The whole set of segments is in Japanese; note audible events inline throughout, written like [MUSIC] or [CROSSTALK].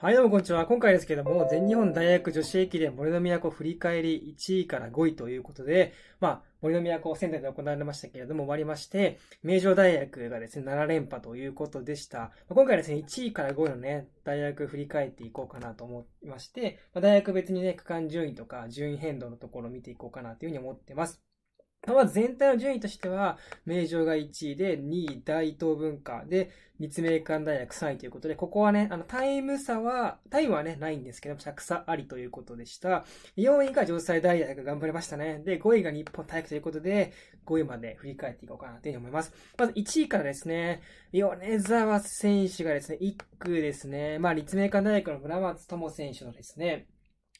はい、どうもこんにちは。今回ですけども、全日本大学女子駅伝森の都振り返り1位から5位ということで、まあ、森の都仙台で行われましたけれども、終わりまして、名城大学がですね、7連覇ということでした。今回ですね、1位から5位のね、大学振り返っていこうかなと思いまして、大学別にね、区間順位とか順位変動のところを見ていこうかなというふうに思ってます。まあ、全体の順位としては、名城が1位で、2位大東文化で、立命館大学3位ということで、ここはね、あの、タイム差は、タイムはね、ないんですけど、着差ありということでした。4位が城西大学頑張りましたね。で、5位が日本体育ということで、5位まで振り返っていこうかなというふうに思います。まず1位からですね、米沢選手がですね、1区ですね、まあ、立命館大学の村松智選手のですね、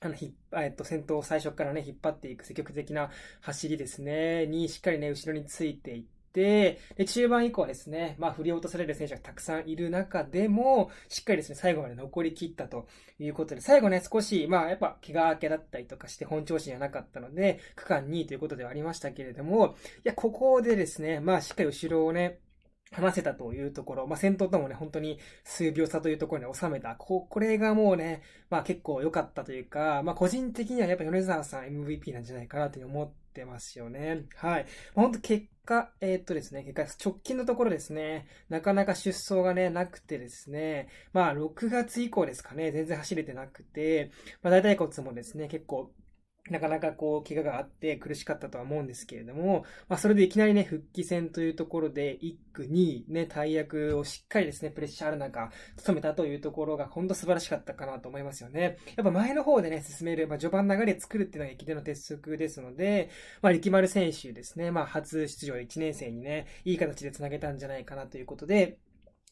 あの、ひえっと、先頭を最初からね、引っ張っていく積極的な走りですね、にしっかりね、後ろについていって、で、中盤以降はですね、まあ、振り落とされる選手がたくさんいる中でも、しっかりですね、最後まで残り切ったということで、最後ね、少し、まあ、やっぱ、怪我明けだったりとかして、本調子にはなかったので、区間2位ということではありましたけれども、いや、ここでですね、まあ、しっかり後ろをね、話せたというところ、まあ、戦闘ともね、本当に数秒差というところに収めた、ここれがもうね、まあ、結構良かったというか、まあ、個人的にはやっぱ米沢さん MVP なんじゃないかなという思ってますよね。はい。まあ、本当結果、えー、っとですね、結果、直近のところですね、なかなか出走がね、なくてですね、まあ、6月以降ですかね、全然走れてなくて、まあ、大腿骨もですね、結構、なかなかこう、怪我があって苦しかったとは思うんですけれども、まあそれでいきなりね、復帰戦というところで、1区2位、ね、大役をしっかりですね、プレッシャーある中、務めたというところが、ほんと素晴らしかったかなと思いますよね。やっぱ前の方でね、進める、まあ序盤流れ作るっていうのが駅での鉄則ですので、まあ力丸選手ですね、まあ初出場1年生にね、いい形で繋げたんじゃないかなということで、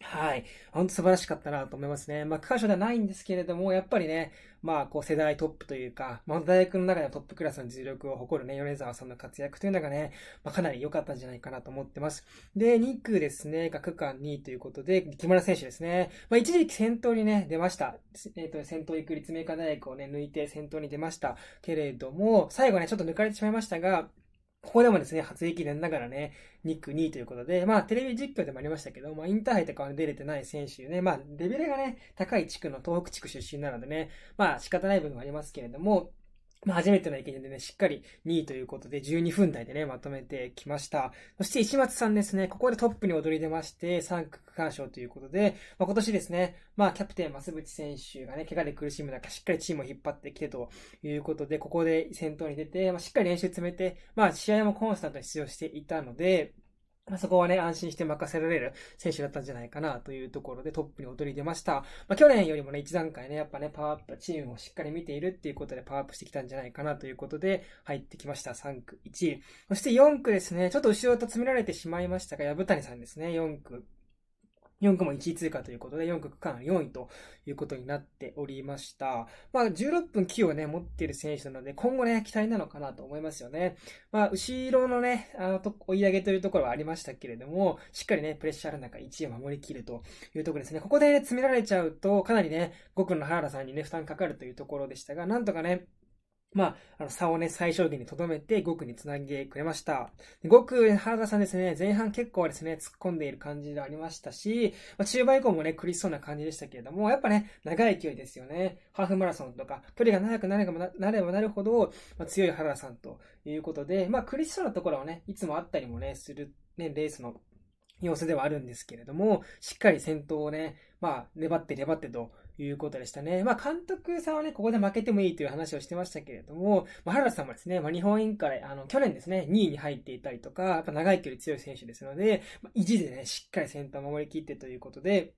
はい。ほんと素晴らしかったなと思いますね。まあ、区間賞ではないんですけれども、やっぱりね、まあ、こう、世代トップというか、まあ、大学の中ではトップクラスの実力を誇るね、米沢さんの活躍というのがね、まあ、かなり良かったんじゃないかなと思ってます。で、2区ですね、が区間2位ということで、木村選手ですね。まあ、一時期先頭にね、出ました。えっ、ー、と、先頭行く立命館大学をね、抜いて先頭に出ました。けれども、最後ね、ちょっと抜かれてしまいましたが、ここでもですね、初駅伝ながらね、2区2位ということで、まあテレビ実況でもありましたけど、まあインターハイとかは出れてない選手ね、まあレベルがね、高い地区の東北地区出身なのでね、まあ仕方ない部分はありますけれども、まあ、初めての駅伝でね、しっかり2位ということで、12分台でね、まとめてきました。そして石松さんですね、ここでトップに躍り出まして、3区区間賞ということで、まあ、今年ですね、まあ、キャプテン、増渕選手がね、怪我で苦しむ中、しっかりチームを引っ張ってきてということで、ここで先頭に出て、まあ、しっかり練習詰めて、まあ、試合もコンスタントに出場していたので、まあ、そこはね、安心して任せられる選手だったんじゃないかなというところでトップに躍り出ました。まあ、去年よりもね、一段階ね、やっぱね、パワーアップ、チームをしっかり見ているっていうことでパワーアップしてきたんじゃないかなということで入ってきました。3区1位。そして4区ですね、ちょっと後ろと詰められてしまいましたが、薮谷さんですね、4区。4区も1位通過ということで、4区区間4位ということになっておりました。まあ、16分9をね、持っている選手なので、今後ね、期待なのかなと思いますよね。まあ、後ろのね、あの、追い上げというところはありましたけれども、しっかりね、プレッシャーある中、1位を守りきるというところですね。ここで、ね、詰められちゃうと、かなりね、5区の原田さんにね、負担かかるというところでしたが、なんとかね、まあ、あの、差をね、最小限に留めて5区につなげてくれました。5区、原田さんですね、前半結構ですね、突っ込んでいる感じがありましたし、まあ、中盤以降もね、苦しそうな感じでしたけれども、やっぱね、長い勢いですよね。ハーフマラソンとか、距離が長くなればなればなるほど、まあ、強い原田さんということで、まあ、苦しそうなところをね、いつもあったりもね、する、ね、レースの様子ではあるんですけれども、しっかり先頭をね、まあ、粘って粘ってと、いうことでしたね。まあ、監督さんはね、ここで負けてもいいという話をしてましたけれども、まあ、原田さんもですね、まあ、日本委員会、あの、去年ですね、2位に入っていたりとか、やっぱ長い距離強い選手ですので、まあ、意地でね、しっかり先ー守り切ってということで、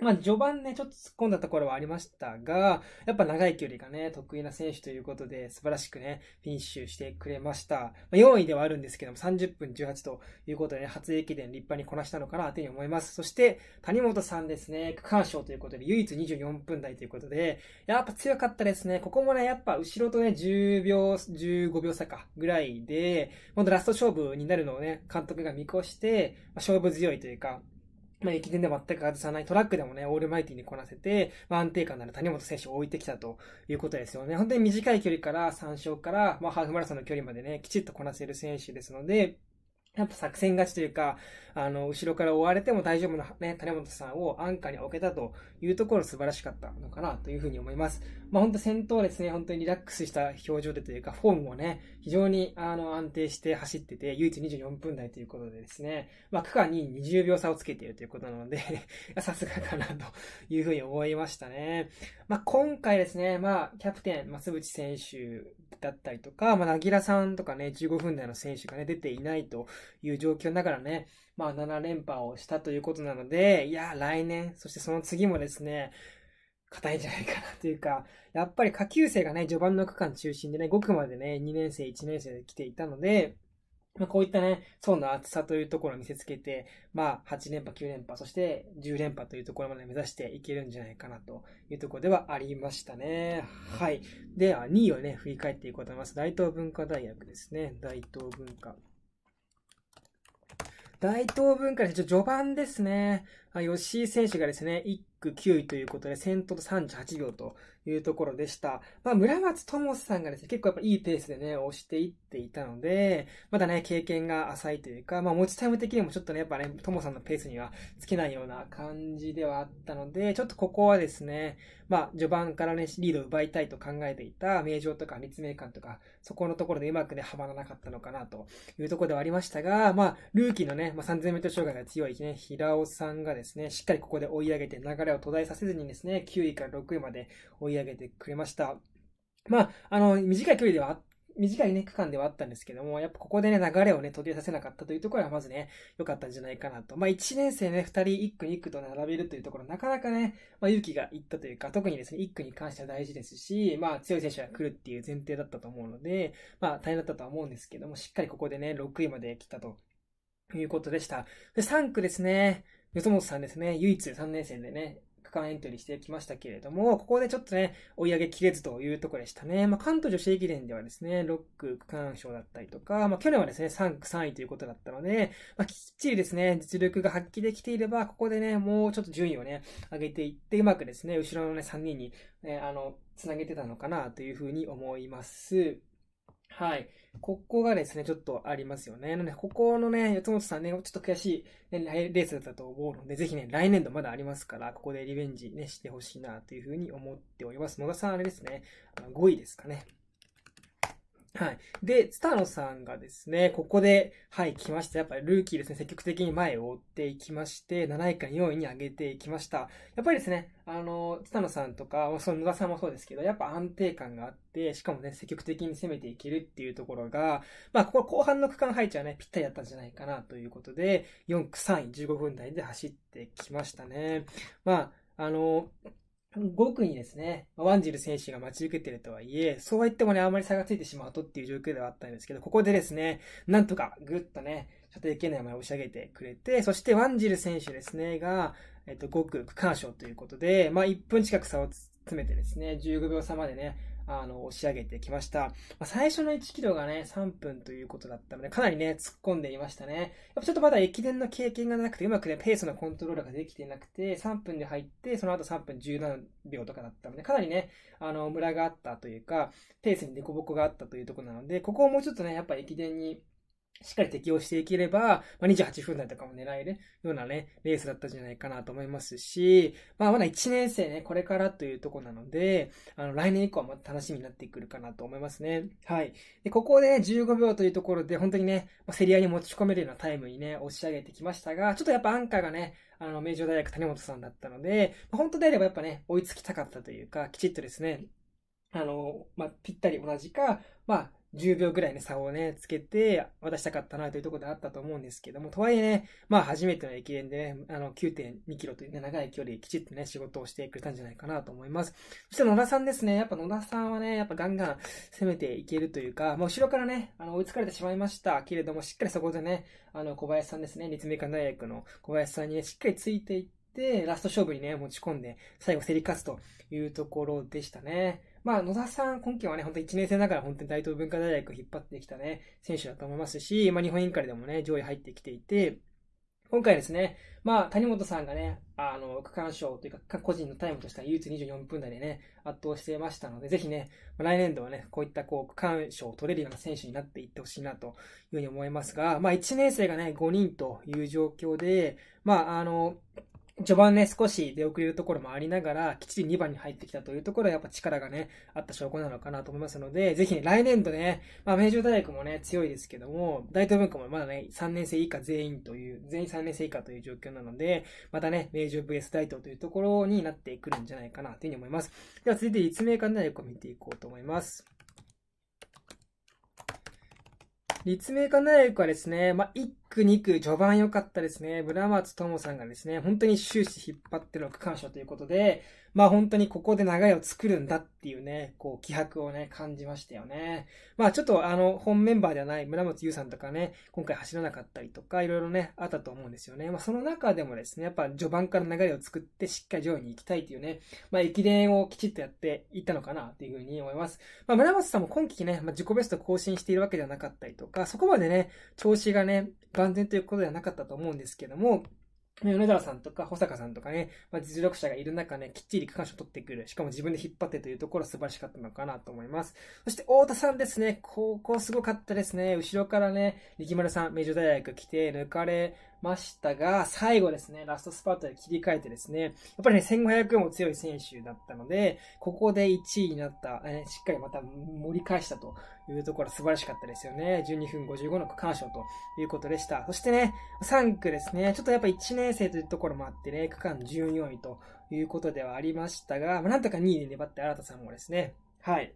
まあ、序盤ね、ちょっと突っ込んだところはありましたが、やっぱ長い距離がね、得意な選手ということで、素晴らしくね、フィニッシュしてくれました。まあ、4位ではあるんですけども、30分18ということでね、初駅伝立派にこなしたのかなというふうに思います。そして、谷本さんですね、区間賞ということで、唯一24分台ということで、やっぱ強かったですね。ここもね、やっぱ後ろとね、10秒、15秒差か、ぐらいで、んとラスト勝負になるのをね、監督が見越して、まあ、勝負強いというか、まあ、駅伝で全く外さない、トラックでもね、オールマイティにこなせて、まあ、安定感のある谷本選手を置いてきたということですよね。本当に短い距離から3勝から、まあ、ハーフマラソンの距離までね、きちっとこなせる選手ですので、やっぱ作戦勝ちというか、あの、後ろから追われても大丈夫なね、谷本さんを安価に置けたというところ素晴らしかったのかなというふうに思います。まあ、本当先頭ですね、本当にリラックスした表情でというか、フォームもね、非常にあの安定して走ってて、唯一24分台ということでですね、まあ、区間に20秒差をつけているということなので [LAUGHS] さすがかなというふうに思いましたね。まあ、今回ですね、まあ、キャプテン、松渕選手だったりとか、まあ、なぎらさんとかね、15分台の選手がね、出ていないという状況ながらね、まあ、7連覇をしたということなので、いや、来年、そしてその次もですね、硬いんじゃないかなというか、やっぱり下級生がね、序盤の区間中心でね、5区までね、2年生、1年生で来ていたので、まあ、こういったね、層の厚さというところを見せつけて、まあ、8連覇、9連覇、そして10連覇というところまで目指していけるんじゃないかなというところではありましたね。はい。では、2位をね、振り返っていこうと思います。大東文化大学ですね。大東文化。大東文化で序盤ですね。吉井選手がですね、1区9位ということで、先頭と38秒というところでした。まあ、村松智さんがですね、結構やっぱいいペースでね、押していっていたので、まだね、経験が浅いというか、まあ、持ちタイム的にもちょっとね、やっぱね、智さんのペースにはつけないような感じではあったので、ちょっとここはですね、まあ、序盤からね、リードを奪いたいと考えていた名城とか立命館とか、そこのところでうまくね、はまらなかったのかなというところではありましたが、まあ、ルーキーのね、まあ、3 0 0 0ル障害が強いね、平尾さんがですね、ですね、しっかりここで追い上げて流れを途絶えさせずにですね、9位から6位まで追い上げてくれました。まあ、あの、短い距離では、短いね、区間ではあったんですけども、やっぱここでね、流れをね、途切れさせなかったというところは、まずね、良かったんじゃないかなと。まあ、1年生ね、2人、1区、2区と並べるというところ、なかなかね、まあ、勇気がいったというか、特にですね、1区に関しては大事ですし、まあ、強い選手が来るっていう前提だったと思うので、まあ、大変だったとは思うんですけども、しっかりここでね、6位まで来たということでした。で、3区ですね。よそもさんですね、唯一3年生でね、区間エントリーしてきましたけれども、ここでちょっとね、追い上げきれずというところでしたね。まあ、関東女子駅伝ではですね、6区区間賞だったりとか、まあ、去年はですね、3区3位ということだったので、まあ、きっちりですね、実力が発揮できていれば、ここでね、もうちょっと順位をね、上げていって、うまくですね、後ろのね、3人に、ね、あの、つなげてたのかなというふうに思います。はい。ここがですね、ちょっとありますよね。なので、ここのね、四本さんね、ちょっと悔しい、ね、レースだったと思うので、ぜひね、来年度まだありますから、ここでリベンジね、してほしいなというふうに思っております。野田さん、あれですね、5位ですかね。はい。で、ツタノさんがですね、ここで、はい、来ました。やっぱりルーキーですね、積極的に前を追っていきまして、7位から4位に上げていきました。やっぱりですね、あの、ツタノさんとか、その野田さんもそうですけど、やっぱ安定感があって、しかもね、積極的に攻めていけるっていうところが、まあ、ここ後半の区間配置はね、ぴったりだったんじゃないかなということで、4区3位15分台で走ってきましたね。まあ、あの、5区にですね、ワンジル選手が待ち受けてるとはいえ、そうは言ってもね、あまり差がついてしまうとっていう状況ではあったんですけど、ここでですね、なんとかぐっとね、射程圏内まで押し上げてくれて、そしてワンジル選手ですね、が、えっと、5区区間賞ということで、まあ1分近く差を詰めてですね、15秒差までね、あの、押し上げてきました。まあ、最初の1キロがね、3分ということだったので、かなりね、突っ込んでいましたね。やっぱちょっとまだ駅伝の経験がなくて、うまくね、ペースのコントロールができていなくて、3分で入って、その後3分17秒とかだったので、かなりね、あの、ムラがあったというか、ペースに凸凹があったというところなので、ここをもうちょっとね、やっぱ駅伝に、しっかり適応していければ、まあ、28分台とかも狙えるようなね、レースだったんじゃないかなと思いますし、まあ、まだ1年生ね、これからというとこなので、あの、来年以降はまた楽しみになってくるかなと思いますね。はい。で、ここで、15秒というところで、本当にね、まあ、競り合いに持ち込めるようなタイムにね、押し上げてきましたが、ちょっとやっぱアンカーがね、あの、名城大学谷本さんだったので、まあ、本当であればやっぱね、追いつきたかったというか、きちっとですね、あの、まあ、ぴったり同じか、まあ、10秒ぐらいの差をね、つけて渡したかったなというところであったと思うんですけども、とはいえね、まあ初めての駅伝でね、あの9.2キロという、ね、長い距離きちっとね、仕事をしてくれたんじゃないかなと思います。そして野田さんですね、やっぱ野田さんはね、やっぱガンガン攻めていけるというか、まあ後ろからね、あの追いつかれてしまいましたけれども、しっかりそこでね、あの小林さんですね、立命館大学の小林さんに、ね、しっかりついていって、ラスト勝負にね、持ち込んで、最後競り勝つというところでしたね。まあ、野田さん、今季はね、本当1年生ながら本当に大東文化大学を引っ張ってきたね、選手だと思いますし、まあ、日本委員会でもね、上位入ってきていて、今回ですね、まあ、谷本さんがね、あの、区間賞というか、個人のタイムとしては唯一24分台でね、圧倒してましたので、ぜひね、来年度はね、こういったこう、区間賞を取れるような選手になっていってほしいなというふうに思いますが、まあ、1年生がね、5人という状況で、まあ、あの、序盤ね、少し出遅れるところもありながら、きっちり2番に入ってきたというところは、やっぱ力がね、あった証拠なのかなと思いますので、ぜひ、ね、来年度ね、まあ、明治大学もね、強いですけども、大東文化もまだね、3年生以下全員という、全員3年生以下という状況なので、またね、明治 VS 大東というところになってくるんじゃないかなというふうに思います。では、続いて立命館大学を見ていこうと思います。立命館大学はですね、まあ、1区、2区、序盤良かったですね。村松智さんがですね、本当に終始引っ張ってる区間賞ということで、まあ本当にここで流れを作るんだっていうね、こう気迫をね、感じましたよね。まあちょっとあの、本メンバーではない村松優さんとかね、今回走らなかったりとか、いろいろね、あったと思うんですよね。まあその中でもですね、やっぱ序盤から流れを作ってしっかり上位に行きたいというね、まあ駅伝をきちっとやっていったのかなっていうふうに思います。まあ村松さんも今季ね、まあ、自己ベスト更新しているわけではなかったりとか、そこまでね、調子がね、万全ということではなかったと思うんですけども、米沢さんとか保坂さんとかね、まあ、実力者がいる中ね、きっちり区間賞取ってくる。しかも自分で引っ張ってというところは素晴らしかったのかなと思います。そして太田さんですね、ここすごかったですね。後ろからね、力丸さん、名城大学来て、抜かれましたが、最後ですね、ラストスパートで切り替えてですね、やっぱりね、1500も強い選手だったので、ここで1位になった、えー、しっかりまた盛り返したというところ素晴らしかったですよね。12分55の区間賞ということでした。そしてね、3区ですね、ちょっとやっぱ1年生というところもあってね、区間14位ということではありましたが、まあ、なんとか2位で粘って新田さんもですね、はい、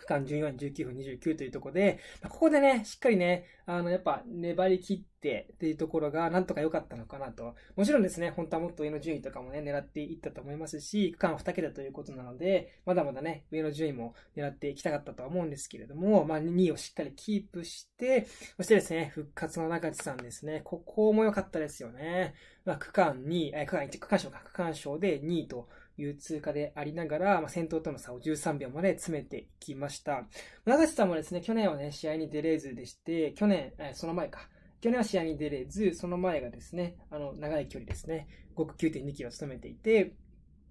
区間14、19分29というところで、ここでね、しっかりね、あの、やっぱ粘り切ってっていうところがなんとか良かったのかなと。もちろんですね、本当はもっと上の順位とかもね、狙っていったと思いますし、区間2桁ということなので、まだまだね、上の順位も狙っていきたかったとは思うんですけれども、まあ2位をしっかりキープして、そしてですね、復活の中地さんですね、ここも良かったですよね。まあ、区間2位、え、区間1、区間賞か、区間賞で2位という通過でありながら、まあ、先頭との差を13秒まで詰めていきました。永瀬さんもですね、去年はね、試合に出れずでして、去年、えー、その前か、去年は試合に出れず、その前がですね、あの、長い距離ですね、5区9.2キロを務めていて、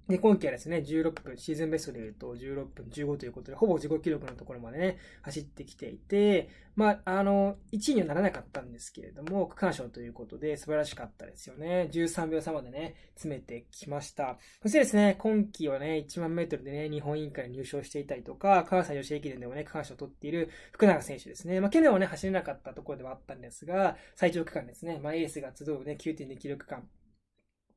で、今季はですね、16分、シーズンベストで言うと16分15ということで、ほぼ自己記録のところまでね、走ってきていて、まあ、あの、1位にはならなかったんですけれども、区間賞ということで素晴らしかったですよね。13秒差までね、詰めてきました。そしてですね、今季はね、1万メートルでね、日本委員会に入賞していたりとか、川崎義駅伝でもね、区間賞を取っている福永選手ですね。まあ、去年はね、走れなかったところではあったんですが、最長区間ですね、まあ、エースが集うね、9.2キロ区間。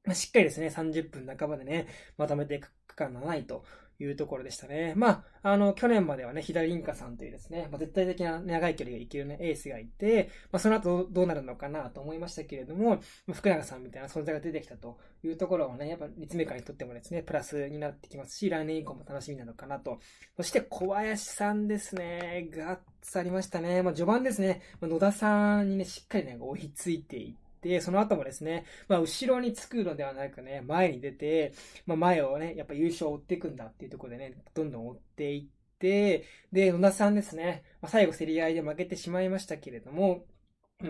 まあ、しっかりですね、30分半ばでね、まとめていく区間がないというところでしたね。まあ、あの、去年まではね、左インカさんというですね、まあ、絶対的な長い距離がいけるね、エースがいて、まあ、その後どうなるのかなと思いましたけれども、福永さんみたいな存在が出てきたというところはね、やっぱ立命館にとってもですね、プラスになってきますし、来年以降も楽しみなのかなと。そして小林さんですね、ガッツありましたね。まあ、序盤ですね、ま野田さんにね、しっかりね、追いついてい、その後もですね、まあ、後ろにつくのではなくね、前に出て、まあ、前をね、やっぱ優勝を追っていくんだっていうところでね、どんどん追っていって、で、野田さんですね、まあ、最後競り合いで負けてしまいましたけれども、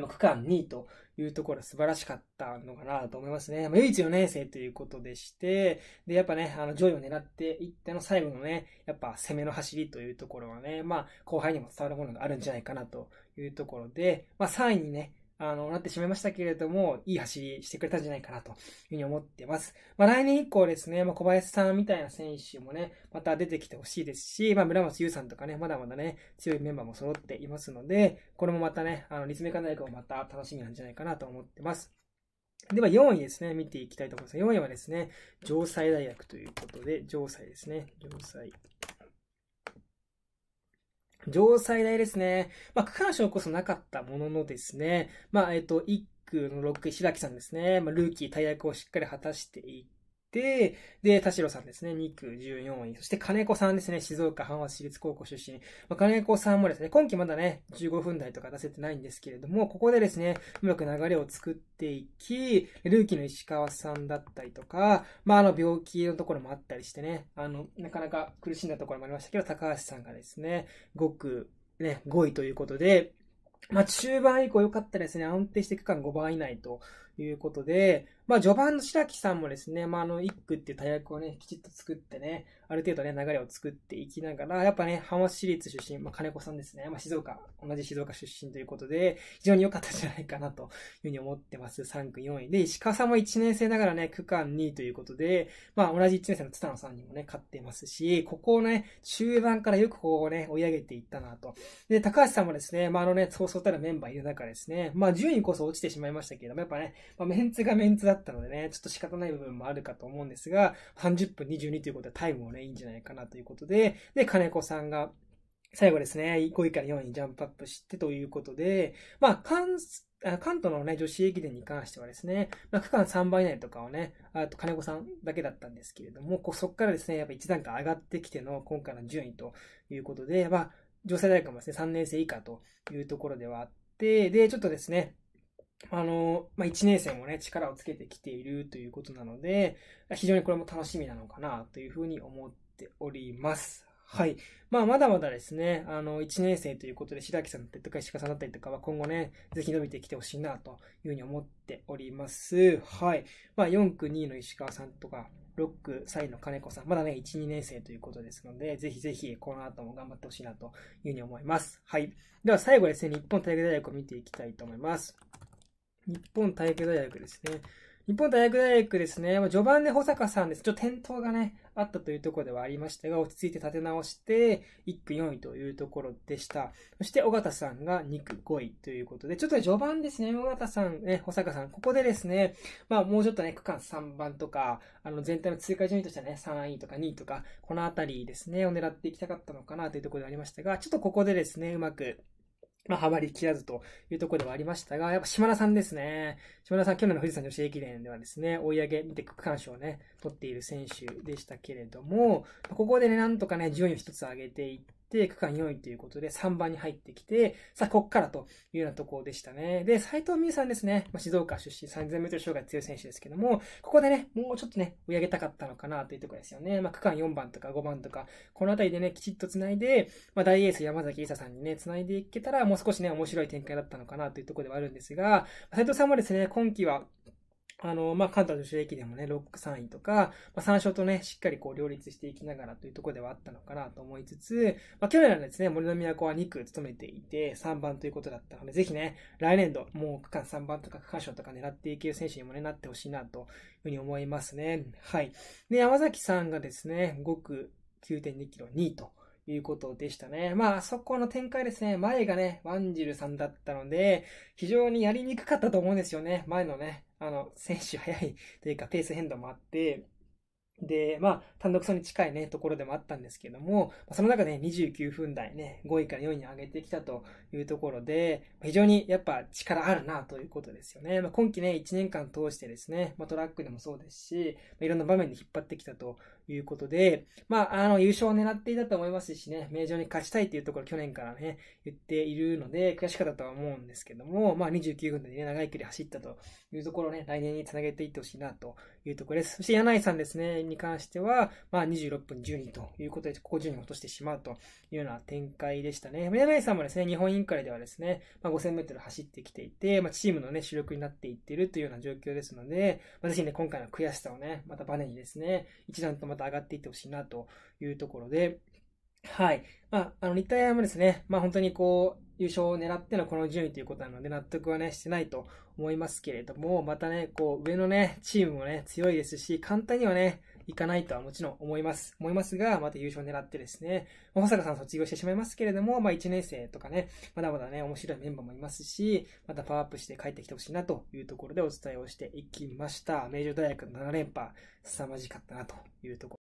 区間2位というところ素晴らしかったのかなと思いますね。まあ、唯一4年生ということでして、で、やっぱね、あの、上位を狙っていっての最後のね、やっぱ攻めの走りというところはね、まあ、後輩にも伝わるものがあるんじゃないかなというところで、まあ、3位にね、あの、なってしまいましたけれども、いい走りしてくれたんじゃないかなというふうに思ってます。まあ、来年以降ですね、まあ、小林さんみたいな選手もね、また出てきてほしいですし、まあ、村松優さんとかね、まだまだね、強いメンバーも揃っていますので、これもまたね、あの、立命館大学もまた楽しみなんじゃないかなと思ってます。では4位ですね、見ていきたいと思います。4位はですね、城西大学ということで、城西ですね、城西上最大ですね。まあ、区間賞こそなかったもののですね、まあ、えっと、1区の6、白木さんですね、まあ、ルーキー大役をしっかり果たしていて、で、田代さんですね、2区14位。そして金子さんですね、静岡浜松市立高校出身。まあ、金子さんもですね、今季まだね、15分台とか出せてないんですけれども、ここでですね、うまく流れを作っていき、ルーキーの石川さんだったりとか、まあ、あの、病気のところもあったりしてね、あの、なかなか苦しんだところもありましたけど、高橋さんがですね、5区、ね、5位ということで、まあ、中盤以降良かったですね。安定して区間5番以内ということで、まあ、序盤の白木さんもですね、まあ、あの、一区っていう大役をね、きちっと作ってね、ある程度ね、流れを作っていきながら、やっぱね、浜市立出身、まあ、金子さんですね、まあ、静岡、同じ静岡出身ということで、非常に良かったんじゃないかなというふうに思ってます。3区、4位。で、石川さんも1年生ながらね、区間2位ということで、まあ、同じ1年生の津田野さんにもね、勝ってますし、ここをね、中盤からよくこうね、追い上げていったなと。で、高橋さんもですね、まあ、あのね、そうそうたるメンバーいる中ですね、まあ、順位こそ落ちてしまいましたけれども、やっぱね、まあ、メンツがメンツだだったのでね、ちょっと仕方ない部分もあるかと思うんですが、30分22ということでタイムもね、いいんじゃないかなということで、で、金子さんが最後ですね、5位から4位にジャンプアップしてということで、まあ、関、関東のね、女子駅伝に関してはですね、まあ、区間3倍以内とかはね、あと金子さんだけだったんですけれども、こうそこからですね、やっぱ1段階上がってきての今回の順位ということで、まあ、女性大学もですね、3年生以下というところではあって、で、ちょっとですね、あの、まあ、1年生もね、力をつけてきているということなので、非常にこれも楽しみなのかなというふうに思っております。はい。まあ、まだまだですね、あの、1年生ということで、白木さんだったりとか、石川さんだったりとかは、今後ね、ぜひ伸びてきてほしいな、というふうに思っております。はい。まあ、4区2位の石川さんとか、6区3位の金子さん、まだね、1、2年生ということですので、ぜひぜひ、この後も頑張ってほしいな、というふうに思います。はい。では、最後ですね、日本体育大学を見ていきたいと思います。日本体育大学ですね。日本体育大学ですね、序盤で保坂さんです。ちょっと転倒がね、あったというところではありましたが、落ち着いて立て直して、1区4位というところでした。そして、尾形さんが2区5位ということで、ちょっと、序盤ですね、尾形さん、ね、保坂さん、ここでですね、まあ、もうちょっとね、区間3番とか、あの、全体の追加順位としてはね、3位とか2位とか、このあたりですね、を狙っていきたかったのかなというところでありましたが、ちょっとここでですね、うまく、まあ、はまりきらずというところではありましたが、やっぱ島田さんですね。島田さん、去年の富士山女子駅伝ではですね、追い上げ、見て区間賞をね、取っている選手でしたけれども、ここでね、なんとかね、順位を一つ上げていって、て、区間4位ということで3番に入ってきて、さあ、こっからというようなところでしたね。で、斎藤美優さんですね。まあ、静岡出身3000メートル障害強い選手ですけども、ここでね、もうちょっとね、追い上げたかったのかなというところですよね。まあ、区間4番とか5番とか、この辺りでね、きちっと繋いで、まあ、大エース山崎伊佐さんにね、繋いでいけたら、もう少しね、面白い展開だったのかなというところではあるんですが、斎藤さんもですね、今季は、あの、まあ、カンタ女子駅でもね、6、3位とか、まあ、3勝とね、しっかりこう、両立していきながらというところではあったのかなと思いつつ、まあ、去年はですね、森の都は2区務めていて、3番ということだったので、ぜひね、来年度、もう区間3番とか区間賞とか狙っていける選手にもね、なってほしいなというふうに思いますね。はい。で、山崎さんがですね、5区9.2キロ2位と、いうことでしたね。まあ、そこの展開ですね。前がね、ワンジルさんだったので、非常にやりにくかったと思うんですよね。前のね、あの、選手早い [LAUGHS] というかペース変動もあって、で、まあ、単独走に近いね、ところでもあったんですけども、その中で、29分台ね、5位から4位に上げてきたというところで、非常にやっぱ力あるなということですよね。まあ、今季ね、1年間通してですね、まあ、トラックでもそうですし、まあ、いろんな場面で引っ張ってきたとということで、まあ、あの、優勝を狙っていたと思いますしね、名城に勝ちたいっていうところ去年からね、言っているので、悔しかったとは思うんですけども、まあ、29分でね、長い距離走ったというところね、来年につなげていってほしいなというところです。そして、柳井さんですね、に関しては、まあ、26分12ということで、ここ10人落としてしまうというような展開でしたね。柳井さんもですね、日本委員会ではですね、まあ、5000メートル走ってきていて、まあ、チームのね、主力になっていっているというような状況ですので、まあ、ぜひね、今回の悔しさをね、またバネにですね、一段とまた上がっていってほしいなというところで、はい。まあ、あの、日体大もですね、まあ本当にこう、優勝を狙ってのこの順位ということなので、納得はね、してないと思いますけれども、またね、こう、上のね、チームもね、強いですし、簡単にはね、いかないとはもちろん思います。思いますが、また優勝を狙ってですね、まさかさん卒業してしまいますけれども、まあ1年生とかね、まだまだね、面白いメンバーもいますし、またパワーアップして帰ってきてほしいなというところでお伝えをしていきました。明治大学の7連覇、凄まじかったなというところ。